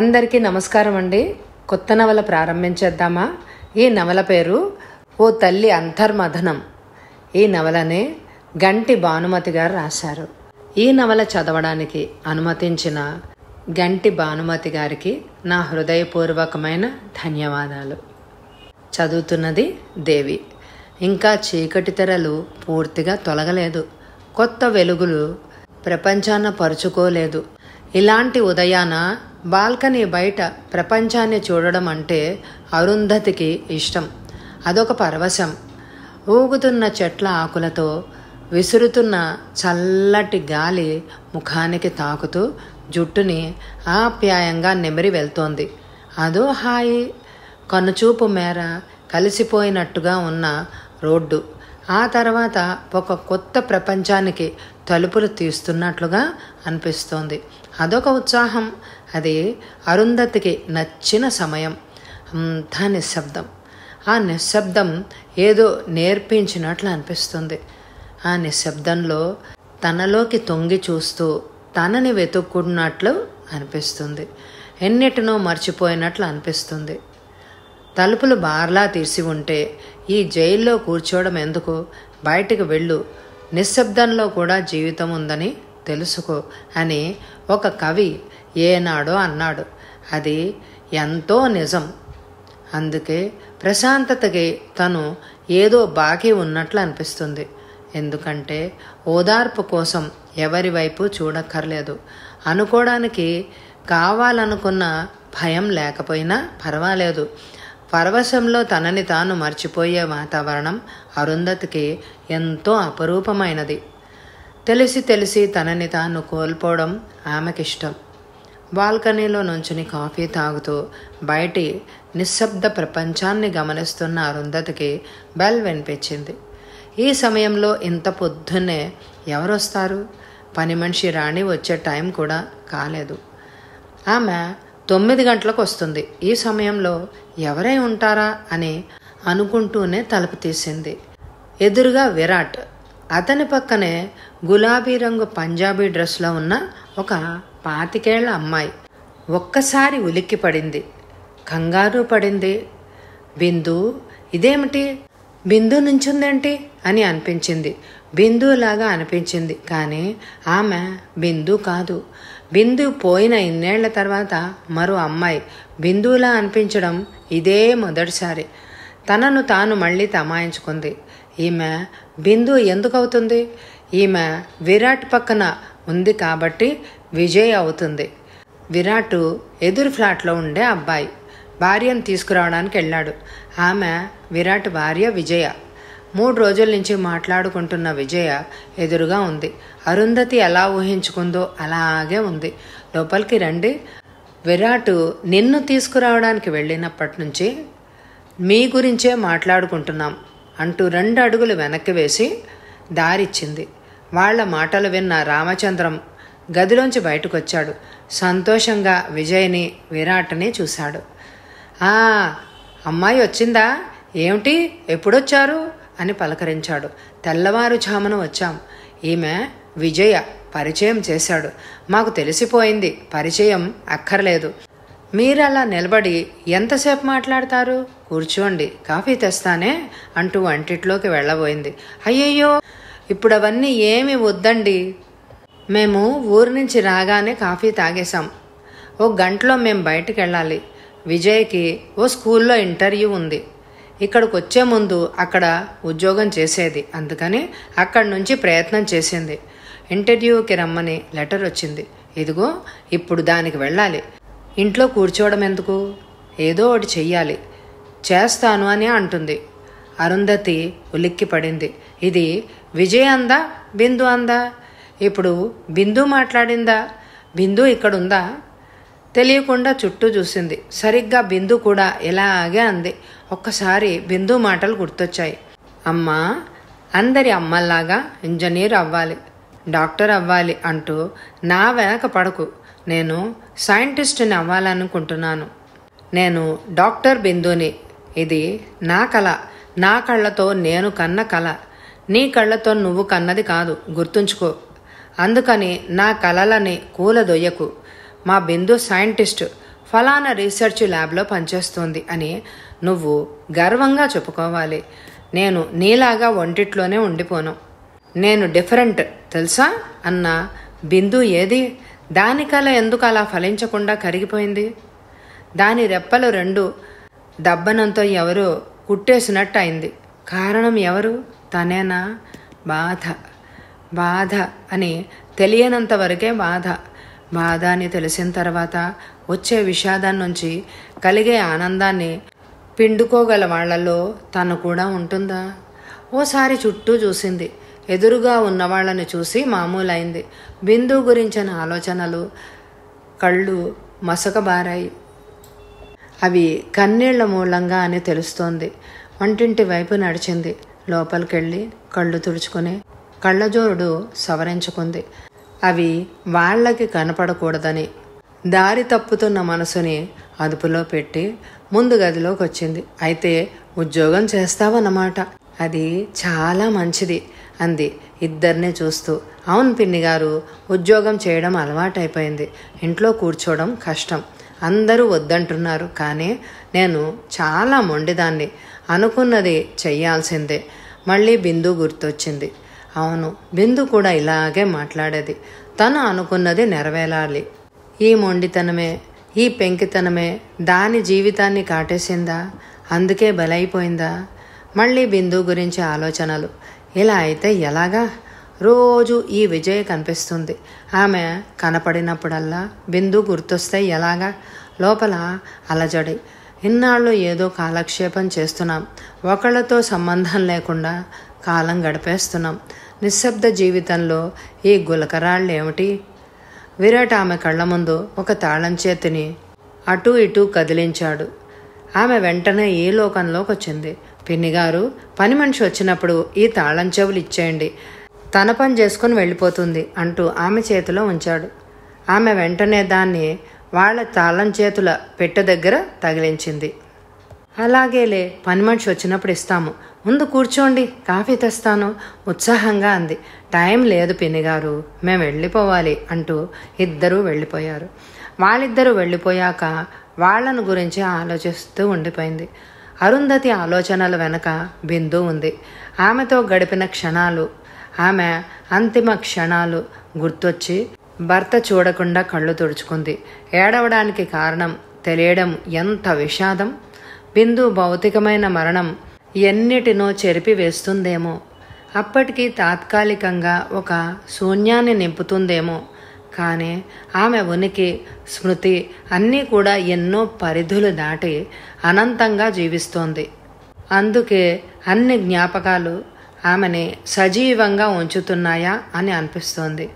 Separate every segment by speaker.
Speaker 1: అందరికీ నమస్కారం అండి కొత్త నవల ప్రారంభించేద్దామా ఈ నవల పేరు ఓ తల్లి అంతర్మథనం ఈ నవలనే గంటి భానుమతి గారు రాశారు ఈ నవల చదవడానికి అనుమతించిన గంటి భానుమతి గారికి నా హృదయపూర్వకమైన ధన్యవాదాలు చదువుతున్నది దేవి ఇంకా చీకటి తెరలు పూర్తిగా తొలగలేదు కొత్త వెలుగులు ప్రపంచాన పరుచుకోలేదు ఇలాంటి ఉదయాన బాల్కనీ బయట ప్రపంచాన్ని చూడడం అంటే అరుంధతికి ఇష్టం అదొక పరవశం ఊగుతున్న చెట్ల ఆకులతో విసురుతున్న చల్లటి గాలి ముఖానికి తాకుతూ జుట్టుని ఆప్యాయంగా నెమిరి వెళ్తోంది అదో హాయి కనుచూపు మేర కలిసిపోయినట్టుగా ఉన్న రోడ్డు ఆ తర్వాత ఒక కొత్త ప్రపంచానికి తలుపులు తీస్తున్నట్లుగా అనిపిస్తోంది అదొక ఉత్సాహం అది అరుంధతికి నచ్చిన సమయం అంతా నిశ్శబ్దం ఆ నిశ్శబ్దం ఏదో నేర్పించినట్లు అనిపిస్తుంది ఆ నిశ్శబ్దంలో తనలోకి తొంగి చూస్తూ తనని వెతుక్కున్నట్లు అనిపిస్తుంది ఎన్నిటినో మర్చిపోయినట్లు అనిపిస్తుంది తలుపులు బార్లా తీసి ఉంటే ఈ జైల్లో కూర్చోవడం ఎందుకు బయటకు వెళ్ళు నిశ్శబ్దంలో కూడా జీవితం ఉందని తెలుసుకో అని ఒక కవి ఏనాడో అన్నాడు అది ఎంతో నిజం అందుకే ప్రశాంతతకి తను ఏదో బాకీ ఉన్నట్లు అనిపిస్తుంది ఎందుకంటే ఓదార్పు కోసం ఎవరి వైపు చూడక్కర్లేదు అనుకోవడానికి కావాలనుకున్న భయం లేకపోయినా పర్వాలేదు పరవశంలో తనని తాను మర్చిపోయే వాతావరణం అరుంధతికి ఎంతో అపరూపమైనది తెలిసి తెలిసి తనని తాను కోల్పోవడం ఆమెకిష్టం బాల్కనీలో నుంచుని కాఫీ తాగుతూ బయటి నిశ్శబ్ద ప్రపంచాన్ని గమనిస్తున్న అరుంధతికి బెల్ వినిపించింది ఈ సమయంలో ఇంత పొద్దున్నే ఎవరొస్తారు పని మనిషి రాణి వచ్చే టైం కూడా కాలేదు ఆమె తొమ్మిది గంటలకు వస్తుంది ఈ సమయంలో ఎవరై ఉంటారా అని అనుకుంటూనే తలుపు తీసింది ఎదురుగా విరాట్ అతని పక్కనే గులాబీ రంగు పంజాబీ డ్రెస్లో ఉన్న ఒక పాతికేళ్ల అమ్మాయి ఒక్కసారి ఉలిక్కి పడింది కంగారు పడింది బిందు ఇదేమిటి బిందు నుంచుందేంటి అని అనిపించింది బిందులాగా అనిపించింది కానీ ఆమె బిందు కాదు బిందు పోయిన ఇన్నేళ్ల తర్వాత మరో అమ్మాయి బిందువులా అనిపించడం ఇదే మొదటిసారి తనను తాను మళ్ళీ తమాయించుకుంది ఈమె బిందు ఎందుకవుతుంది ఈమె విరాట్ పక్కన ఉంది కాబట్టి విజయ్ అవుతుంది విరాట్ ఎదురు ఫ్లాట్లో ఉండే అబ్బాయి భార్యను తీసుకురావడానికి వెళ్ళాడు ఆమె విరాట్ భార్య విజయ మూడు రోజుల నుంచి మాట్లాడుకుంటున్న విజయ ఎదురుగా ఉంది అరుంధతి ఎలా ఊహించుకుందో అలాగే ఉంది లోపలికి రండి విరాట్ నిన్ను తీసుకురావడానికి వెళ్ళినప్పటి నుంచి మీ గురించే మాట్లాడుకుంటున్నాం అంటూ రెండు అడుగులు వెనక్కి వేసి దారిచ్చింది వాళ్ల మాటలు విన్న రామచంద్రం గదిలోంచి బయటకొచ్చాడు సంతోషంగా విజయ్ని విరాట్ని చూశాడు అమ్మాయి వచ్చిందా ఏమిటి ఎప్పుడొచ్చారు అని పలకరించాడు తెల్లవారుజామున వచ్చాం ఈమె విజయ పరిచయం చేశాడు మాకు తెలిసిపోయింది పరిచయం అక్కర్లేదు మీరు అలా నిలబడి ఎంతసేపు మాట్లాడతారు కూర్చోండి కాఫీ తెస్తానే అంటూ వంటిట్లోకి వెళ్ళబోయింది అయ్యయ్యో ఇప్పుడు అవన్నీ ఏమి వద్దండి మేము ఊరి నుంచి రాగానే కాఫీ తాగేశాం ఓ గంటలో మేము బయటకు వెళ్ళాలి విజయ్కి ఓ స్కూల్లో ఇంటర్వ్యూ ఉంది ఇక్కడికి వచ్చే ముందు అక్కడ ఉద్యోగం చేసేది అందుకని అక్కడి నుంచి ప్రయత్నం చేసింది ఇంటర్వ్యూకి రమ్మని లెటర్ వచ్చింది ఇదిగో ఇప్పుడు దానికి వెళ్ళాలి ఇంట్లో కూర్చోవడం ఎందుకు ఏదో ఒకటి చెయ్యాలి చేస్తాను అని అంటుంది అరుంధతి ఉలిక్కి పడింది ఇది విజయ్ అందా బిందు అందా ఇప్పుడు బిందు మాట్లాడిందా బిందు ఇక్కడుందా తెలియకుండా చుట్టూ చూసింది సరిగ్గా బిందు కూడా ఇలాగే అంది ఒక్కసారి బిందు మాటలు గుర్తొచ్చాయి అమ్మా అందరి అమ్మల్లాగా ఇంజనీర్ అవ్వాలి డాక్టర్ అవ్వాలి అంటూ నా వెనక పడకు నేను సైంటిస్ట్ని అవ్వాలనుకుంటున్నాను నేను డాక్టర్ బిందుని ఇది నా కళ నా కళ్ళతో నేను కన్న కళ నీ కళ్ళతో నువ్వు కన్నది కాదు గుర్తుంచుకో అందుకని నా కళలని కూలదొయ్యకు మా బిందు సైంటిస్ట్ ఫలానా రీసెర్చ్ ల్యాబ్లో పనిచేస్తోంది అని నువ్వు గర్వంగా చెప్పుకోవాలి నేను నీలాగా ఒంటిట్లోనే ఉండిపోను నేను డిఫరెంట్ తెలుసా అన్న బిందు ఏది దానికల ఎందుకు అలా ఫలించకుండా కరిగిపోయింది దాని రెప్పలు రెండు దబ్బనంతో ఎవరో కుట్టేసినట్టు అయింది కారణం ఎవరు తనేనా బాధ బాధ అని తెలియనంత వరకే బాధ బాధ అని తెలిసిన తర్వాత వచ్చే విషాదం నుంచి కలిగే ఆనందాన్ని పిండుకోగల వాళ్లలో తను కూడా ఉంటుందా ఓసారి చుట్టూ చూసింది ఎదురుగా ఉన్నవాళ్ళని చూసి మామూలైంది బిందు గురించిన ఆలోచనలు కళ్ళు మసకబారాయి అవి కన్నీళ్ల మూలంగా అని తెలుస్తోంది వంటింటి వైపు నడిచింది లోపలికెళ్ళి కళ్ళు తుడుచుకుని కళ్ళజోరుడు సవరించుకుంది అవి వాళ్లకి కనపడకూడదని దారి తప్పుతున్న మనసుని అదుపులో పెట్టి ముందు గదిలోకి వచ్చింది అయితే ఉద్యోగం చేస్తావన్నమాట అది చాలా మంచిది అంది ఇద్దరినే చూస్తూ అవును పిన్ని గారు ఉద్యోగం చేయడం అలవాటైపోయింది ఇంట్లో కూర్చోవడం కష్టం అందరూ వద్దంటున్నారు కానీ నేను చాలా మొండిదాన్ని అనుకున్నది చెయ్యాల్సిందే మళ్ళీ బిందు గుర్తొచ్చింది అవును బిందు కూడా ఇలాగే మాట్లాడేది తను అనుకున్నది నెరవేరాలి ఈ మొండితనమే ఈ పెంకితనమే దాని జీవితాన్ని కాటేసిందా అందుకే బలైపోయిందా మళ్ళీ బిందు గురించి ఆలోచనలు ఇలా అయితే ఎలాగా రోజు ఈ విజయ్ కనిపిస్తుంది ఆమె కనపడినప్పుడల్లా బిందు గుర్తొస్తే ఎలాగా లోపల అలజడి ఇన్నాళ్ళు ఏదో కాలక్షేపం చేస్తున్నాం ఒకళ్ళతో సంబంధం లేకుండా కాలం గడిపేస్తున్నాం నిశ్శబ్ద జీవితంలో ఈ గులకరాళ్ళు ఏమిటి విరాట్ ఆమె కళ్ళ ముందు ఒక తాళం చేతిని అటూ ఇటూ కదిలించాడు ఆమె వెంటనే ఏ లోకంలోకి వచ్చింది పిన్నిగారు పని మనిషి వచ్చినప్పుడు ఈ తాళం చెవులు ఇచ్చేయండి తన పని చేసుకుని వెళ్ళిపోతుంది అంటూ ఆమె చేతిలో ఉంచాడు ఆమె వెంటనే దాన్ని వాళ్ళ తాళం చేతుల పెట్టె దగ్గర తగిలించింది అలాగేలే పని మనిషి వచ్చినప్పుడు ఇస్తాము ముందు కూర్చోండి కాఫీ తెస్తాను ఉత్సాహంగా అంది టైం లేదు పినిగారు మేము వెళ్ళిపోవాలి అంటూ ఇద్దరూ వెళ్ళిపోయారు వాళ్ళిద్దరూ వెళ్ళిపోయాక వాళ్ళను గురించి ఆలోచిస్తూ ఉండిపోయింది అరుంధతి ఆలోచనల వెనక బిందు ఉంది ఆమెతో గడిపిన క్షణాలు ఆమె అంతిమ క్షణాలు గుర్తొచ్చి భర్త చూడకుండా కళ్ళు తుడుచుకుంది ఏడవడానికి కారణం తెలియడం ఎంత విషాదం బిందు భౌతికమైన మరణం ఎన్నిటినో చెరిపివేస్తుందేమో అప్పటికి తాత్కాలికంగా ఒక శూన్యాన్ని నింపుతుందేమో కానీ ఆమె ఉనికి స్మృతి అన్నీ కూడా ఎన్నో పరిధులు దాటి అనంతంగా జీవిస్తోంది అందుకే అన్ని జ్ఞాపకాలు ఆమెని సజీవంగా ఉంచుతున్నాయా అని అనిపిస్తోంది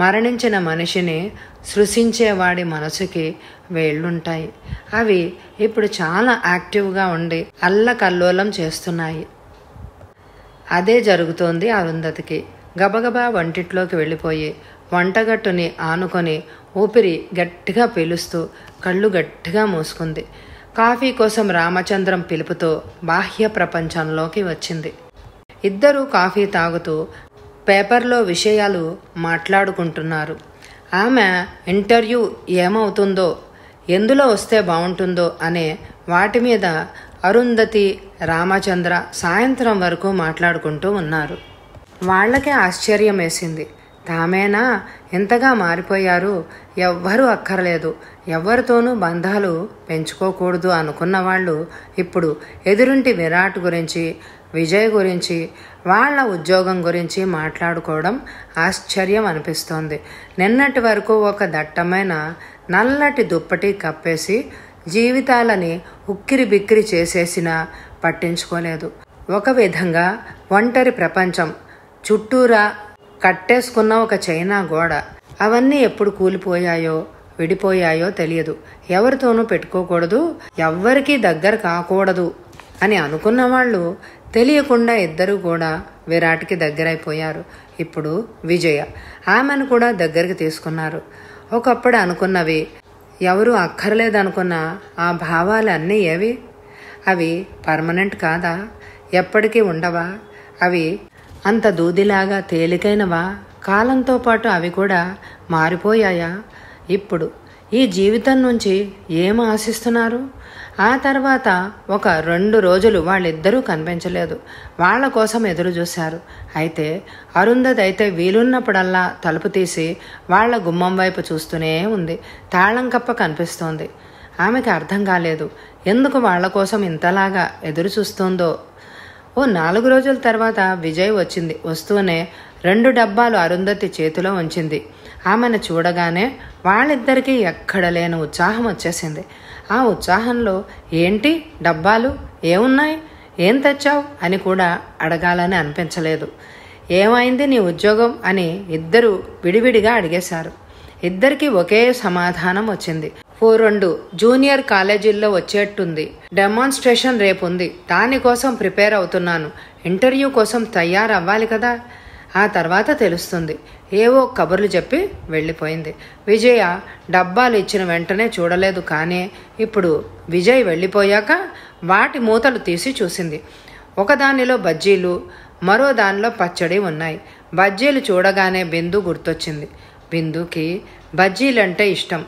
Speaker 1: మరణించిన మనిషిని సృశించేవాడి మనసుకి వేళ్ళుంటాయి అవి ఇప్పుడు చాలా యాక్టివ్గా ఉండి అల్లకల్లోలం చేస్తున్నాయి అదే జరుగుతోంది అరుంధతికి గబగబా వంటిట్లోకి వెళ్ళిపోయి వంటగట్టుని ఆనుకొని ఊపిరి గట్టిగా పీలుస్తూ కళ్ళు గట్టిగా మూసుకుంది కాఫీ కోసం రామచంద్రం పిలుపుతో బాహ్య ప్రపంచంలోకి వచ్చింది ఇద్దరూ కాఫీ తాగుతూ పేపర్లో విషయాలు మాట్లాడుకుంటున్నారు ఆమె ఇంటర్వ్యూ ఏమవుతుందో ఎందులో వస్తే బాగుంటుందో అనే వాటి మీద అరుంధతి రామచంద్ర సాయంత్రం వరకు మాట్లాడుకుంటూ ఉన్నారు వాళ్ళకే ఆశ్చర్యం వేసింది తామేనా ఇంతగా మారిపోయారు ఎవ్వరూ అక్కర్లేదు ఎవరితోనూ బంధాలు పెంచుకోకూడదు అనుకున్న వాళ్ళు ఇప్పుడు ఎదురుంటి విరాట్ గురించి విజయ్ గురించి వాళ్ళ ఉద్యోగం గురించి మాట్లాడుకోవడం ఆశ్చర్యం అనిపిస్తోంది నిన్నటి వరకు ఒక దట్టమైన నల్లటి దుప్పటి కప్పేసి జీవితాలని ఉక్కిరి బిక్కిరి చేసేసినా పట్టించుకోలేదు ఒక విధంగా ఒంటరి ప్రపంచం చుట్టూరా కట్టేసుకున్న ఒక చైనా గోడ అవన్నీ ఎప్పుడు కూలిపోయాయో విడిపోయాయో తెలియదు ఎవరితోనూ పెట్టుకోకూడదు ఎవ్వరికీ దగ్గర కాకూడదు అని అనుకున్న వాళ్ళు తెలియకుండా ఇద్దరూ కూడా విరాట్కి దగ్గరైపోయారు ఇప్పుడు విజయ ఆమెను కూడా దగ్గరికి తీసుకున్నారు ఒకప్పుడు అనుకున్నవి ఎవరు అక్కర్లేదనుకున్న ఆ భావాలు అన్నీ ఏవి అవి పర్మనెంట్ కాదా ఎప్పటికీ ఉండవా అవి అంత దూదిలాగా తేలికైనవా కాలంతో పాటు అవి కూడా మారిపోయాయా ఇప్పుడు ఈ జీవితం నుంచి ఏం ఆశిస్తున్నారు ఆ తర్వాత ఒక రెండు రోజులు వాళ్ళిద్దరూ కనిపించలేదు వాళ్ళ కోసం ఎదురు చూశారు అయితే అరుంధతి అయితే వీలున్నప్పుడల్లా తలుపు తీసి వాళ్ళ గుమ్మం వైపు చూస్తూనే ఉంది తాళం కప్ప కనిపిస్తోంది ఆమెకి అర్థం కాలేదు ఎందుకు వాళ్ళ కోసం ఇంతలాగా ఎదురు చూస్తోందో ఓ నాలుగు రోజుల తర్వాత విజయ్ వచ్చింది వస్తూనే రెండు డబ్బాలు అరుంధతి చేతిలో ఉంచింది ఆమెను చూడగానే వాళ్ళిద్దరికీ ఎక్కడ లేని ఉత్సాహం వచ్చేసింది ఆ ఉత్సాహంలో ఏంటి డబ్బాలు ఏమున్నాయి ఏం తెచ్చావు అని కూడా అడగాలని అనిపించలేదు ఏమైంది నీ ఉద్యోగం అని ఇద్దరు విడివిడిగా అడిగేశారు ఇద్దరికి ఒకే సమాధానం వచ్చింది ఓ రెండు జూనియర్ కాలేజీల్లో వచ్చేట్టుంది డెమాన్స్ట్రేషన్ ఉంది దానికోసం ప్రిపేర్ అవుతున్నాను ఇంటర్వ్యూ కోసం తయారవ్వాలి కదా ఆ తర్వాత తెలుస్తుంది ఏవో కబుర్లు చెప్పి వెళ్ళిపోయింది విజయ డబ్బాలు ఇచ్చిన వెంటనే చూడలేదు కానీ ఇప్పుడు విజయ్ వెళ్ళిపోయాక వాటి మూతలు తీసి చూసింది ఒకదానిలో బజ్జీలు మరో దానిలో పచ్చడి ఉన్నాయి బజ్జీలు చూడగానే బిందు గుర్తొచ్చింది బిందుకి బజ్జీలంటే ఇష్టం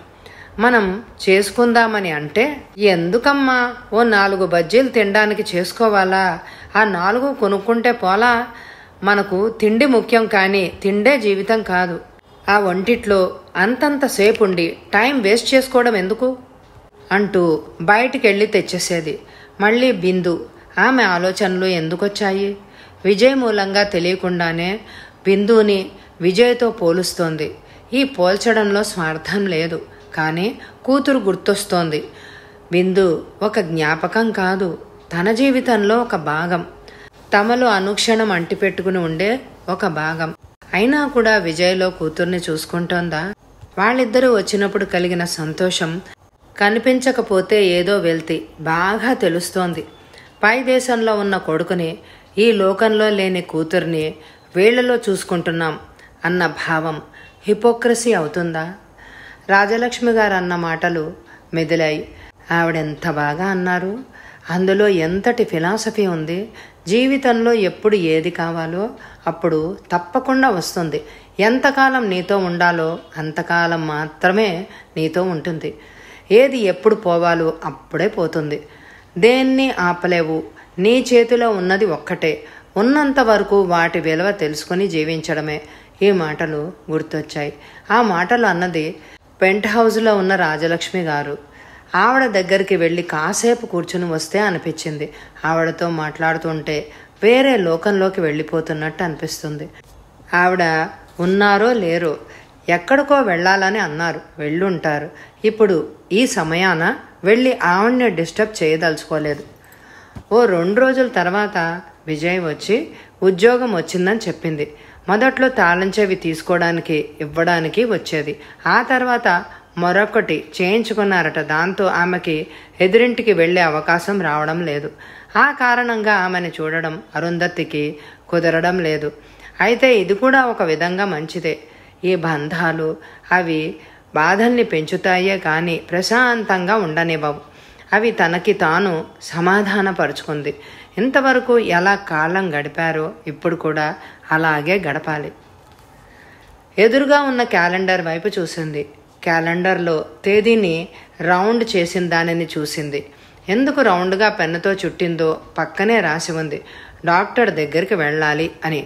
Speaker 1: మనం చేసుకుందామని అంటే ఎందుకమ్మా ఓ నాలుగు బజ్జీలు తినడానికి చేసుకోవాలా ఆ నాలుగు కొనుక్కుంటే పోలా మనకు తిండి ముఖ్యం కానీ తిండే జీవితం కాదు ఆ వంటిట్లో అంతంత సేపుండి టైం వేస్ట్ చేసుకోవడం ఎందుకు అంటూ బయటికెళ్ళి తెచ్చేసేది మళ్ళీ బిందు ఆమె ఆలోచనలు ఎందుకొచ్చాయి విజయ్ మూలంగా తెలియకుండానే బిందుని విజయ్తో పోలుస్తోంది ఈ పోల్చడంలో స్వార్థం లేదు కానీ కూతురు గుర్తొస్తోంది బిందు ఒక జ్ఞాపకం కాదు తన జీవితంలో ఒక భాగం తమలో అనుక్షణం అంటిపెట్టుకుని ఉండే ఒక భాగం అయినా కూడా విజయ్లో కూతుర్ని చూసుకుంటోందా వాళ్ళిద్దరూ వచ్చినప్పుడు కలిగిన సంతోషం కనిపించకపోతే ఏదో వెళ్తి బాగా తెలుస్తోంది పై దేశంలో ఉన్న కొడుకుని ఈ లోకంలో లేని కూతుర్ని వేళ్లలో చూసుకుంటున్నాం అన్న భావం హిపోక్రసీ అవుతుందా రాజలక్ష్మి గారు అన్న మాటలు మెదిలాయి ఆవిడెంత బాగా అన్నారు అందులో ఎంతటి ఫిలాసఫీ ఉంది జీవితంలో ఎప్పుడు ఏది కావాలో అప్పుడు తప్పకుండా వస్తుంది ఎంతకాలం నీతో ఉండాలో అంతకాలం మాత్రమే నీతో ఉంటుంది ఏది ఎప్పుడు పోవాలో అప్పుడే పోతుంది దేన్ని ఆపలేవు నీ చేతిలో ఉన్నది ఒక్కటే ఉన్నంత వరకు వాటి విలువ తెలుసుకొని జీవించడమే ఈ మాటలు గుర్తొచ్చాయి ఆ మాటలు అన్నది పెంట్ హౌస్లో ఉన్న రాజలక్ష్మి గారు ఆవిడ దగ్గరికి వెళ్ళి కాసేపు కూర్చుని వస్తే అనిపించింది ఆవిడతో మాట్లాడుతుంటే వేరే లోకంలోకి వెళ్ళిపోతున్నట్టు అనిపిస్తుంది ఆవిడ ఉన్నారో లేరో ఎక్కడికో వెళ్ళాలని అన్నారు వెళ్ళుంటారు ఇప్పుడు ఈ సమయాన వెళ్ళి ఆవిడ్ని డిస్టర్బ్ చేయదలుచుకోలేదు ఓ రెండు రోజుల తర్వాత విజయ్ వచ్చి ఉద్యోగం వచ్చిందని చెప్పింది మొదట్లో తాళించేవి తీసుకోవడానికి ఇవ్వడానికి వచ్చేది ఆ తర్వాత మరొకటి చేయించుకున్నారట దాంతో ఆమెకి ఎదురింటికి వెళ్లే అవకాశం రావడం లేదు ఆ కారణంగా ఆమెను చూడడం అరుంధతికి కుదరడం లేదు అయితే ఇది కూడా ఒక విధంగా మంచిదే ఈ బంధాలు అవి బాధల్ని పెంచుతాయే కానీ ప్రశాంతంగా ఉండనివ్వవు అవి తనకి తాను సమాధానపరుచుకుంది ఇంతవరకు ఎలా కాలం గడిపారో ఇప్పుడు కూడా అలాగే గడపాలి ఎదురుగా ఉన్న క్యాలెండర్ వైపు చూసింది క్యాలెండర్లో తేదీని రౌండ్ చేసిన దానిని చూసింది ఎందుకు రౌండ్గా పెన్నుతో చుట్టిందో పక్కనే రాసి ఉంది డాక్టర్ దగ్గరికి వెళ్ళాలి అని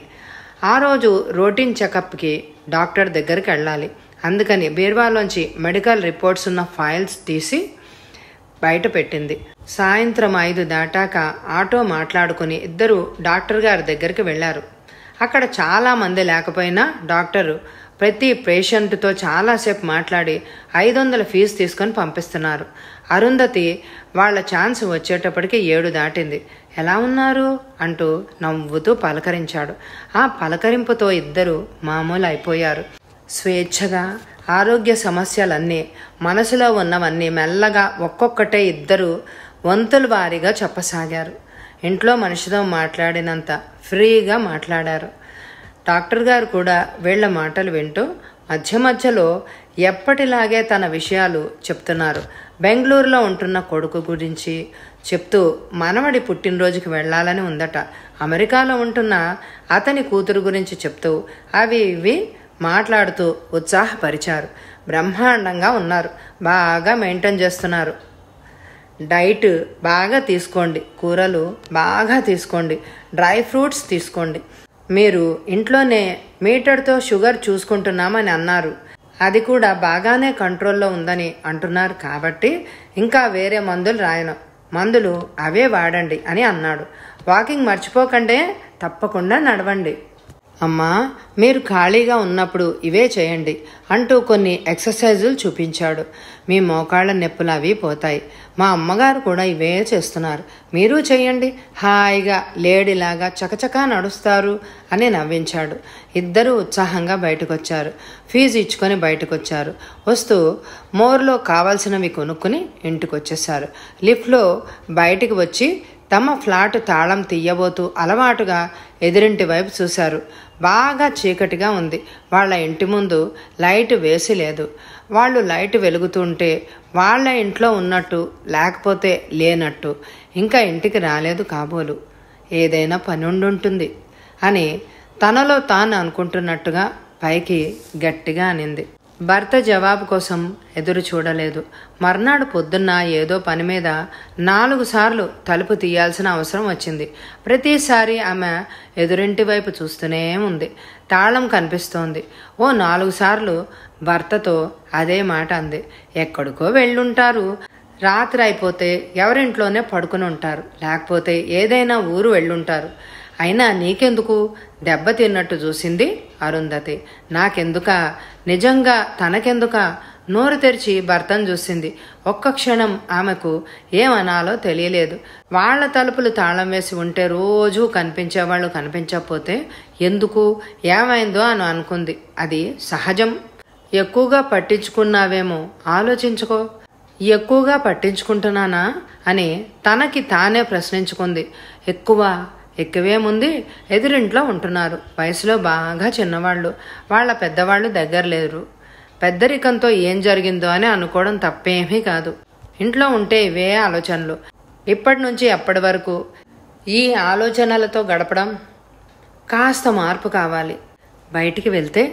Speaker 1: ఆ రోజు రోటీన్ చెకప్కి డాక్టర్ దగ్గరికి వెళ్ళాలి అందుకని బీర్వాలోంచి మెడికల్ రిపోర్ట్స్ ఉన్న ఫైల్స్ తీసి బయట పెట్టింది సాయంత్రం ఐదు దాటాక ఆటో మాట్లాడుకుని ఇద్దరు డాక్టర్ గారి దగ్గరికి వెళ్ళారు అక్కడ చాలామంది లేకపోయినా డాక్టరు ప్రతి పేషెంట్తో చాలాసేపు మాట్లాడి ఐదు వందల ఫీజు తీసుకొని పంపిస్తున్నారు అరుంధతి వాళ్ళ ఛాన్స్ వచ్చేటప్పటికి ఏడు దాటింది ఎలా ఉన్నారు అంటూ నవ్వుతూ పలకరించాడు ఆ పలకరింపుతో ఇద్దరు మామూలు అయిపోయారు స్వేచ్ఛగా ఆరోగ్య సమస్యలన్నీ మనసులో ఉన్నవన్నీ మెల్లగా ఒక్కొక్కటే ఇద్దరు వంతుల వారీగా చెప్పసాగారు ఇంట్లో మనిషితో మాట్లాడినంత ఫ్రీగా మాట్లాడారు డాక్టర్ గారు కూడా వీళ్ల మాటలు వింటూ మధ్య మధ్యలో ఎప్పటిలాగే తన విషయాలు చెప్తున్నారు బెంగళూరులో ఉంటున్న కొడుకు గురించి చెప్తూ మనవడి పుట్టినరోజుకి వెళ్ళాలని ఉందట అమెరికాలో ఉంటున్న అతని కూతురు గురించి చెప్తూ అవి ఇవి మాట్లాడుతూ ఉత్సాహపరిచారు బ్రహ్మాండంగా ఉన్నారు బాగా మెయింటైన్ చేస్తున్నారు డైట్ బాగా తీసుకోండి కూరలు బాగా తీసుకోండి డ్రై ఫ్రూట్స్ తీసుకోండి మీరు ఇంట్లోనే మీటర్తో షుగర్ చూసుకుంటున్నామని అన్నారు అది కూడా బాగానే కంట్రోల్లో ఉందని అంటున్నారు కాబట్టి ఇంకా వేరే మందులు రాయను మందులు అవే వాడండి అని అన్నాడు వాకింగ్ మర్చిపోకండే తప్పకుండా నడవండి అమ్మా మీరు ఖాళీగా ఉన్నప్పుడు ఇవే చేయండి అంటూ కొన్ని ఎక్సర్సైజులు చూపించాడు మీ మోకాళ్ళ నొప్పులు అవి పోతాయి మా అమ్మగారు కూడా ఇవే చేస్తున్నారు మీరు చేయండి హాయిగా లేడిలాగా చకచకా నడుస్తారు అని నవ్వించాడు ఇద్దరూ ఉత్సాహంగా బయటకొచ్చారు ఫీజు ఇచ్చుకొని బయటకొచ్చారు వస్తూ మోర్లో కావాల్సినవి కొనుక్కుని ఇంటికి వచ్చేసారు లిఫ్ట్లో బయటికి వచ్చి తమ ఫ్లాట్ తాళం తీయబోతూ అలవాటుగా ఎదురింటి వైపు చూశారు బాగా చీకటిగా ఉంది వాళ్ళ ఇంటి ముందు లైట్ వేసి లేదు వాళ్ళు లైట్ వెలుగుతుంటే వాళ్ళ ఇంట్లో ఉన్నట్టు లేకపోతే లేనట్టు ఇంకా ఇంటికి రాలేదు కాబోలు ఏదైనా పనుండుంటుంది అని తనలో తాను అనుకుంటున్నట్టుగా పైకి గట్టిగా అనింది భర్త జవాబు కోసం ఎదురు చూడలేదు మర్నాడు పొద్దున్న ఏదో పని మీద నాలుగు సార్లు తలుపు తీయాల్సిన అవసరం వచ్చింది ప్రతిసారి ఆమె ఎదురింటి వైపు చూస్తూనే ఉంది తాళం కనిపిస్తోంది ఓ నాలుగు సార్లు భర్తతో అదే మాట అంది ఎక్కడికో వెళ్ళుంటారు రాత్రి అయిపోతే ఎవరింట్లోనే పడుకుని ఉంటారు లేకపోతే ఏదైనా ఊరు వెళ్ళుంటారు అయినా నీకెందుకు దెబ్బతిన్నట్టు చూసింది అరుంధతి నాకెందుక నిజంగా తనకెందుక నోరు తెరిచి భర్తను చూసింది ఒక్క క్షణం ఆమెకు ఏమనాలో తెలియలేదు వాళ్ల తలుపులు తాళం వేసి ఉంటే రోజూ కనిపించేవాళ్ళు కనిపించకపోతే ఎందుకు ఏమైందో అని అనుకుంది అది సహజం ఎక్కువగా పట్టించుకున్నావేమో ఆలోచించుకో ఎక్కువగా పట్టించుకుంటున్నానా అని తనకి తానే ప్రశ్నించుకుంది ఎక్కువ ఎక్కువే ముందు ఎదురింట్లో ఉంటున్నారు వయసులో బాగా చిన్నవాళ్ళు వాళ్ళ పెద్దవాళ్ళు దగ్గర లేరు పెద్దరికంతో ఏం జరిగిందో అని అనుకోవడం తప్పేమీ కాదు ఇంట్లో ఉంటే ఇవే ఆలోచనలు ఇప్పటి నుంచి ఎప్పటి వరకు ఈ ఆలోచనలతో గడపడం కాస్త మార్పు కావాలి బయటికి వెళ్తే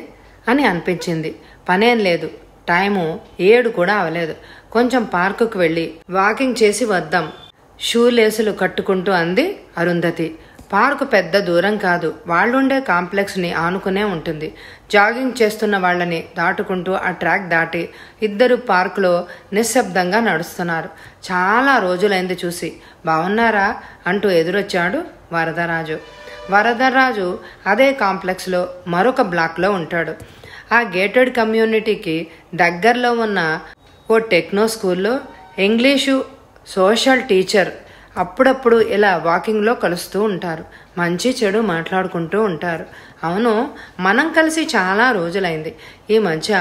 Speaker 1: అని అనిపించింది పనేం లేదు టైము ఏడు కూడా అవలేదు కొంచెం పార్కుకు వెళ్ళి వాకింగ్ చేసి వద్దాం షూ లేసులు కట్టుకుంటూ అంది అరుంధతి పార్క్ పెద్ద దూరం కాదు వాళ్ళుండే కాంప్లెక్స్ని ఆనుకునే ఉంటుంది జాగింగ్ చేస్తున్న వాళ్ళని దాటుకుంటూ ఆ ట్రాక్ దాటి ఇద్దరు పార్క్లో నిశ్శబ్దంగా నడుస్తున్నారు చాలా రోజులైంది చూసి బాగున్నారా అంటూ ఎదురొచ్చాడు వరదరాజు వరదరాజు అదే కాంప్లెక్స్లో మరొక బ్లాక్లో ఉంటాడు ఆ గేటెడ్ కమ్యూనిటీకి దగ్గరలో ఉన్న ఓ టెక్నో స్కూల్లో ఇంగ్లీషు సోషల్ టీచర్ అప్పుడప్పుడు ఇలా వాకింగ్లో కలుస్తూ ఉంటారు మంచి చెడు మాట్లాడుకుంటూ ఉంటారు అవును మనం కలిసి చాలా రోజులైంది ఈ మధ్య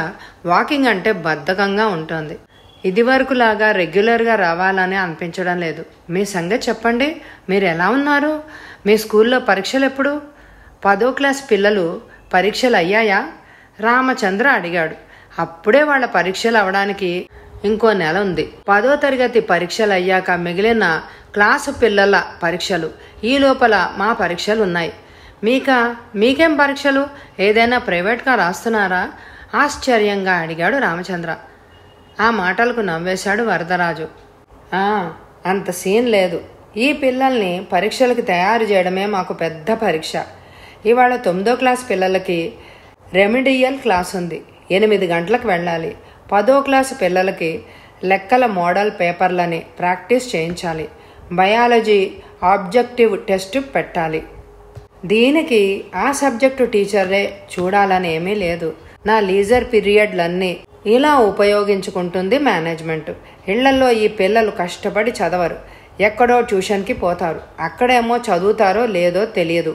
Speaker 1: వాకింగ్ అంటే బద్ధకంగా ఉంటుంది ఇదివరకులాగా రెగ్యులర్గా రావాలని అనిపించడం లేదు మీ సంగతి చెప్పండి మీరు ఎలా ఉన్నారు మీ స్కూల్లో పరీక్షలు ఎప్పుడు పదో క్లాస్ పిల్లలు పరీక్షలు అయ్యాయా రామచంద్ర అడిగాడు అప్పుడే వాళ్ళ పరీక్షలు అవడానికి ఇంకో నెల ఉంది పదో తరగతి పరీక్షలు అయ్యాక మిగిలిన క్లాసు పిల్లల పరీక్షలు ఈ లోపల మా పరీక్షలు ఉన్నాయి మీక మీకేం పరీక్షలు ఏదైనా ప్రైవేట్గా రాస్తున్నారా ఆశ్చర్యంగా అడిగాడు రామచంద్ర ఆ మాటలకు నవ్వేశాడు వరదరాజు అంత సీన్ లేదు ఈ పిల్లల్ని పరీక్షలకు తయారు చేయడమే మాకు పెద్ద పరీక్ష ఇవాళ తొమ్మిదో క్లాస్ పిల్లలకి రెమిడియల్ క్లాస్ ఉంది ఎనిమిది గంటలకు వెళ్ళాలి పదో క్లాసు పిల్లలకి లెక్కల మోడల్ పేపర్లని ప్రాక్టీస్ చేయించాలి బయాలజీ ఆబ్జెక్టివ్ టెస్ట్ పెట్టాలి దీనికి ఆ సబ్జెక్టు టీచరే చూడాలని ఏమీ లేదు నా లీజర్ పీరియడ్లన్నీ ఇలా ఉపయోగించుకుంటుంది మేనేజ్మెంట్ ఇళ్లలో ఈ పిల్లలు కష్టపడి చదవరు ఎక్కడో ట్యూషన్కి పోతారు అక్కడేమో చదువుతారో లేదో తెలియదు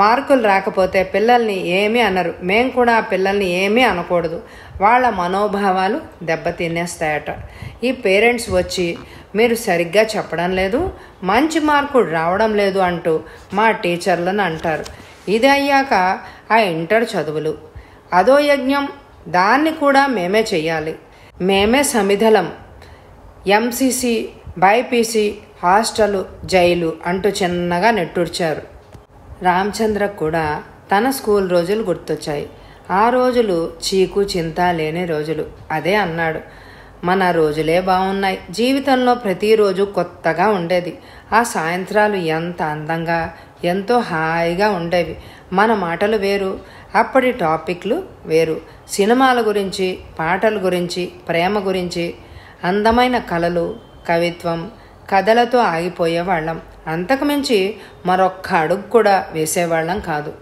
Speaker 1: మార్కులు రాకపోతే పిల్లల్ని ఏమీ అనరు మేం కూడా ఆ పిల్లల్ని ఏమీ అనకూడదు వాళ్ళ మనోభావాలు దెబ్బతినేస్తాయట ఈ పేరెంట్స్ వచ్చి మీరు సరిగ్గా చెప్పడం లేదు మంచి మార్కులు రావడం లేదు అంటూ మా టీచర్లను అంటారు ఇది అయ్యాక ఆ ఇంటర్ చదువులు అదో యజ్ఞం దాన్ని కూడా మేమే చేయాలి మేమే సమిధలం ఎంసీసీ బైపీసీ హాస్టలు జైలు అంటూ చిన్నగా నెట్టూర్చారు రామచంద్ర కూడా తన స్కూల్ రోజులు గుర్తొచ్చాయి ఆ రోజులు చీకు చింత లేని రోజులు అదే అన్నాడు మన రోజులే బాగున్నాయి జీవితంలో ప్రతిరోజు కొత్తగా ఉండేది ఆ సాయంత్రాలు ఎంత అందంగా ఎంతో హాయిగా ఉండేవి మన మాటలు వేరు అప్పటి టాపిక్లు వేరు సినిమాల గురించి పాటల గురించి ప్రేమ గురించి అందమైన కళలు కవిత్వం కథలతో ఆగిపోయేవాళ్ళం అంతకుమించి మరొక్క అడుగు కూడా వేసేవాళ్ళం కాదు